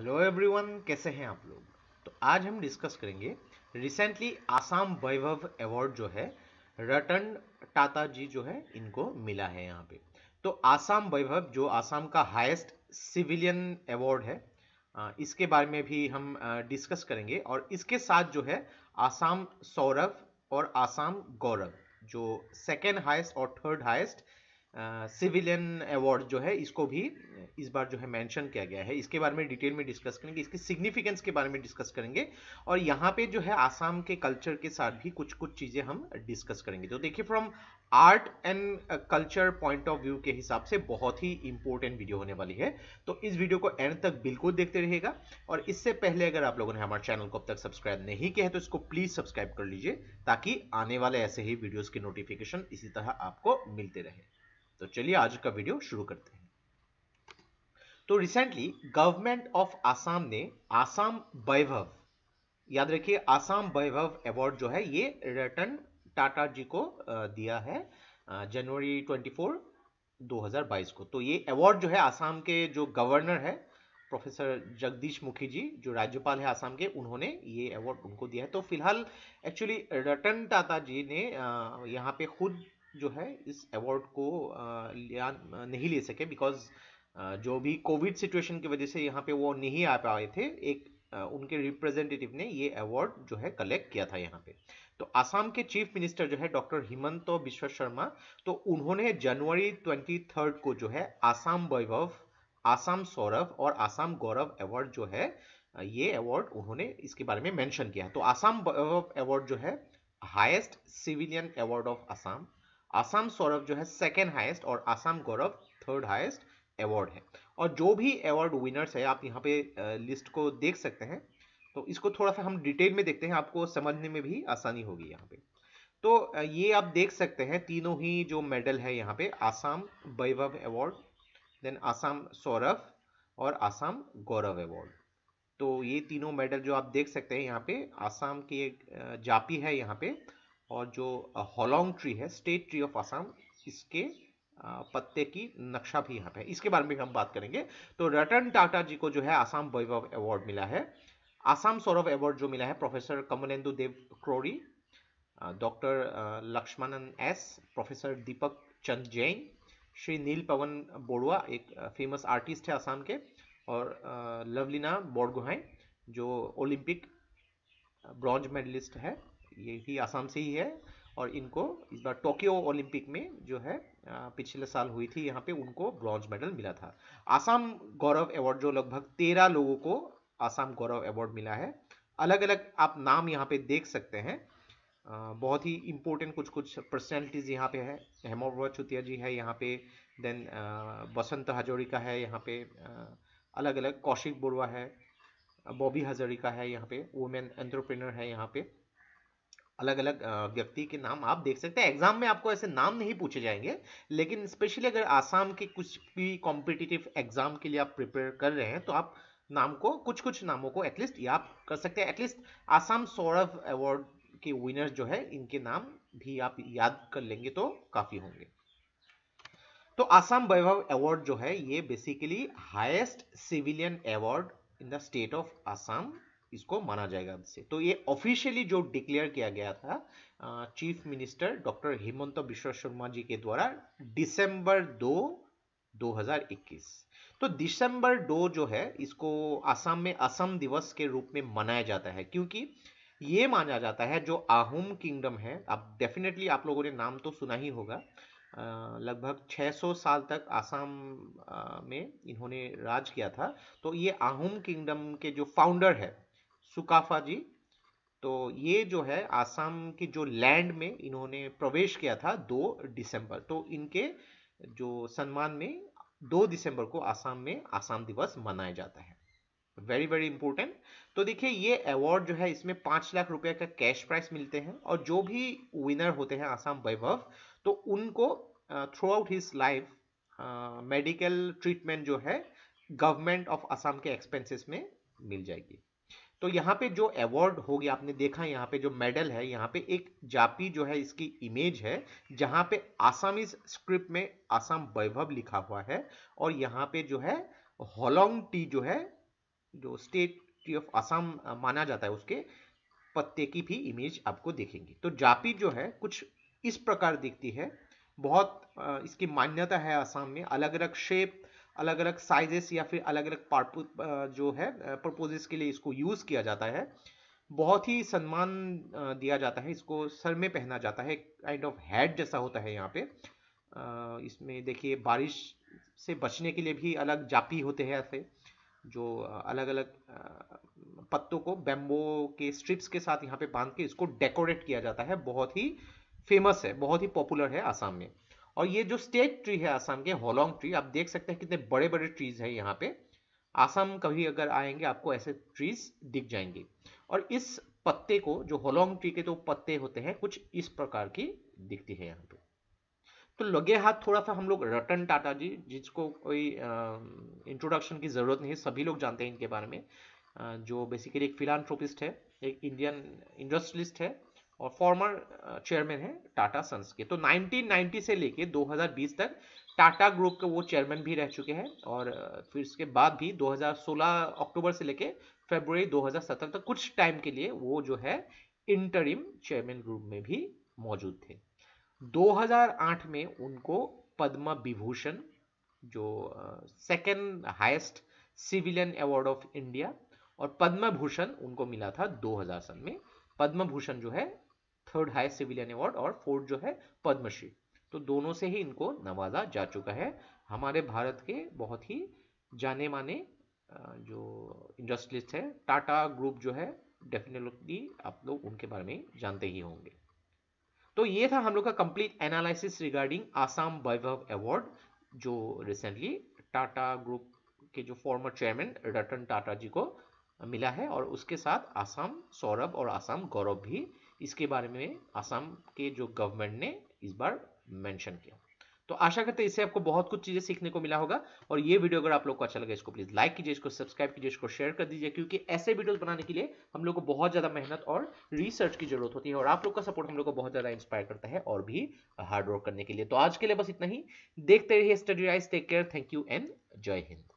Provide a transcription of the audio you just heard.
hello everyone कैसे हैं आप लोग तो आज हम डिस्कस करेंगे रिसेंटली आसाम वैभव अवार्ड जो है रतन टाटा जी जो है इनको मिला है यहाँ पे तो आसाम वैभव जो आसाम का हाईएस्ट सिविलियन अवार्ड है इसके बारे में भी हम डिस्कस करेंगे और इसके साथ जो है आसाम सौरभ और आसाम गौरव जो सेकेंड हाइस्ट और थर्ड हाइस्ट सिविलियन अवार्ड जो है इसको भी इस बार जो है मेंशन किया गया है इसके बारे में डिटेल में डिस्कस करेंगे इसके सिग्निफिकेंस के बारे में डिस्कस करेंगे और यहाँ पे जो है आसाम के कल्चर के साथ भी कुछ कुछ चीज़ें हम डिस्कस करेंगे तो देखिए from art and culture point of view के हिसाब से बहुत ही इंपॉर्टेंट वीडियो होने वाली है तो इस वीडियो को एंड तक बिल्कुल देखते रहेगा और इससे पहले अगर आप लोगों ने हमारे चैनल को अब तक सब्सक्राइब नहीं किया है तो इसको प्लीज सब्सक्राइब कर लीजिए ताकि आने वाले ऐसे ही वीडियोज के नोटिफिकेशन इसी तरह आपको मिलते रहे तो चलिए आज का वीडियो शुरू करते हैं तो रिसेंटली गवर्नमेंट ऑफ आसाम ने आसाम वैभव याद रखिए आसाम वैभव अवार्ड जो है ये रतन टाटा जी को दिया है जनवरी 24 2022 को तो ये अवार्ड जो है आसाम के जो गवर्नर है प्रोफेसर जगदीश मुखी जी जो राज्यपाल है आसाम के उन्होंने ये अवार्ड उनको दिया है तो फिलहाल एक्चुअली रतन टाटा जी ने यहाँ पे खुद जो है इस अवार्ड को नहीं ले सके बिकॉज जो भी कोविड सिचुएशन की वजह से यहाँ पे वो नहीं आ पाए थे एक उनके रिप्रेजेंटेटिव ने ये अवार्ड जो है कलेक्ट किया था यहाँ पे तो आसाम के चीफ मिनिस्टर जो है डॉक्टर हिमंत विश्व शर्मा तो उन्होंने जनवरी ट्वेंटी थर्ड को जो है आसाम वैभव आसाम सौरभ और आसाम गौरव अवार्ड जो है ये अवार्ड उन्होंने इसके बारे में मेंशन किया तो आसाम वैभव अवार्ड जो है highest civilian award of Assam Assam Saurabh जो है सेकेंड हाईएस्ट और Assam Gaurav third highest award है और जो भी अवार्ड विनर्स है आप यहाँ पे लिस्ट को देख सकते हैं तो इसको थोड़ा सा हम डिटेल में देखते हैं आपको समझने में भी आसानी होगी यहाँ पे तो ये आप देख सकते हैं तीनों ही जो मेडल है यहाँ पे आसाम वैभव अवार्ड देन आसाम सौरभ और आसाम गौरव अवार्ड तो ये तीनों मेडल जो आप देख सकते हैं यहाँ पे आसाम की एक जापी है यहाँ पे और जो हॉलोंग ट्री है स्टेट ट्री ऑफ आसाम इसके पत्ते की नक्शा भी यहाँ पे इसके बारे में भी हम बात करेंगे तो रतन टाटा जी को जो है आसाम वैभव अवार्ड मिला है आसाम सौरभ अवार्ड जो मिला है professor Kamalendu Deb Krori doctor Lakshmanan S professor Deepak Chand Jain Shri Neel Pawan Barua एक फेमस आर्टिस्ट है आसाम के और लवलीना बोडगोहाई जो ओलंपिक ब्रॉन्ज मेडलिस्ट है ये आसाम से ही है और इनको इस बार टोक्यो ओलंपिक में जो है पिछले साल हुई थी यहाँ पे उनको ब्रॉन्ज मेडल मिला था आसाम गौरव अवार्ड जो लगभग तेरह लोगों को आसाम गौरव अवार्ड मिला है अलग अलग आप नाम यहाँ पे देख सकते हैं बहुत ही इम्पोर्टेंट कुछ कुछ पर्सनैलिटीज़ यहाँ पे है हेमोवा चुतिया जी है यहाँ पे देन बसंत हजोरिका है यहाँ पे अलग अलग कौशिक बुरवा है बॉबी का है यहाँ पे वुमेन एंट्रप्रेनर है यहाँ पे अलग अलग व्यक्ति के नाम आप देख सकते हैं एग्जाम में आपको ऐसे नाम नहीं पूछे जाएंगे लेकिन स्पेशली अगर आसाम के कुछ भी कॉम्पिटिटिव एग्जाम के लिए आप प्रिपेयर कर रहे हैं तो आप नाम को कुछ कुछ नामों को एटलीस्ट आप कर सकते हैं एटलीस्ट आसाम सौरभ अवार्ड के विनर्स जो है इनके नाम भी आप याद कर लेंगे तो काफी होंगे तो आसाम वैभव अवार्ड जो है ये basically highest civilian award in the state of Assam इसको माना जाएगा से तो ये ऑफिशियली जो डिक्लेयर किया गया था चीफ मिनिस्टर डॉक्टर हेमंत विश्व शर्मा जी के द्वारा दिसंबर दो 2021 तो दिसंबर दो जो है इसको असम में असम दिवस के रूप में मनाया जाता है क्योंकि ये माना जाता है जो आहुम किंगडम है आप डेफिनेटली आप लोगों ने नाम तो सुना ही होगा लगभग 600 साल तक आसाम में इन्होंने राज किया था तो ये आहुम किंगडम के जो फाउंडर है सुकाफा जी तो ये जो है आसाम के जो लैंड में इन्होंने प्रवेश किया था दो दिसंबर तो इनके जो सम्मान में दो दिसंबर को आसाम में आसाम दिवस मनाया जाता है वेरी वेरी इंपॉर्टेंट तो देखिए ये अवार्ड जो है इसमें पांच लाख रुपए का कैश प्राइस मिलते हैं और जो भी विनर होते हैं आसाम वैभव तो उनको throughout his life medical treatment जो है गवर्नमेंट ऑफ आसाम के एक्सपेंसेस में मिल जाएगी तो यहाँ पे जो अवार्ड हो गया आपने देखा यहाँ पे जो मेडल है यहाँ पे एक जापी जो है इसकी इमेज है जहाँ पे आसामीज स्क्रिप्ट में आसाम वैभव लिखा हुआ है और यहाँ पे जो है होलोंग टी जो है जो स्टेट टी ऑफ आसाम माना जाता है उसके पत्ते की भी इमेज आपको देखेंगे तो जापी जो है कुछ इस प्रकार दिखती है बहुत इसकी मान्यता है आसाम में अलग अलग शेप अलग अलग साइजेस या फिर अलग अलग पार्ट जो है प्रपोजेस के लिए इसको यूज़ किया जाता है बहुत ही सम्मान दिया जाता है इसको सर में पहना जाता है काइंड ऑफ हैड जैसा होता है यहाँ पे इसमें देखिए बारिश से बचने के लिए भी अलग जापी होते हैं ऐसे जो अलग अलग पत्तों को बेम्बो के स्ट्रिप्स के साथ यहाँ पे बांध के इसको डेकोरेट किया जाता है बहुत ही फेमस है बहुत ही पॉपुलर है आसाम में और ये जो स्टेट ट्री है आसाम के होलोंग ट्री आप देख सकते हैं कितने बड़े बड़े ट्रीज है यहाँ पे आसाम कभी अगर आएंगे आपको ऐसे ट्रीज दिख जाएंगे और इस पत्ते को जो होलोंग ट्री के जो तो पत्ते होते हैं कुछ इस प्रकार की दिखती है यहाँ पे तो लगे हाथ थोड़ा सा हम लोग रतन टाटा जी जिसको कोई इंट्रोडक्शन की ज़रूरत नहीं है सभी लोग जानते हैं इनके बारे में आ, जो बेसिकली एक फिलानथ्रोपिस्ट है एक इंडियन इंडस्ट्रियलिस्ट है और फॉर्मर चेयरमैन है टाटा सन्स के तो 1990 से लेके 2020 तक टाटा ग्रुप के वो चेयरमैन भी रह चुके हैं और uh, फिर इसके बाद भी 2016 अक्टूबर से लेके फरवरी 2017 तक कुछ टाइम के लिए वो जो है इंटरिम चेयरमैन ग्रुप में भी मौजूद थे 2008 में उनको पद्म विभूषण जो second highest civilian award of India और पद्म भूषण उनको मिला था 2000 सन में पद्म भूषण जो है थर्ड हाई सिविलियन अवार्ड और फोर्थ जो है पद्मश्री तो दोनों से ही इनको नवाजा जा चुका है हमारे भारत के बहुत ही जाने माने जो इंडस्ट्रियलिस्ट है टाटा ग्रुप जो है डेफिनेटली आप लोग उनके बारे में जानते ही होंगे तो ये था हम लोग का complete analysis regarding Assam Vaibhav award जो रिसेंटली टाटा ग्रुप के जो फॉर्मर चेयरमैन रतन टाटा जी को मिला है और उसके साथ आसाम सौरभ और आसाम गौरव भी इसके बारे में आसाम के जो गवर्नमेंट ने इस बार मेंशन किया तो आशा करते हैं इससे आपको बहुत कुछ चीज़ें सीखने को मिला होगा और ये वीडियो अगर आप लोग को अच्छा लगा इसको प्लीज़ लाइक कीजिए इसको सब्सक्राइब कीजिए इसको शेयर कर दीजिए क्योंकि ऐसे वीडियोस बनाने के लिए हम लोग को बहुत ज़्यादा मेहनत और रिसर्च की जरूरत होती है और आप लोग का सपोर्ट हम लोग को बहुत ज़्यादा इंस्पायर करता है और भी हार्डवर्क करने के लिए तो आज के लिए बस इतना ही देखते रहिए study rise take care thank you and जय हिंद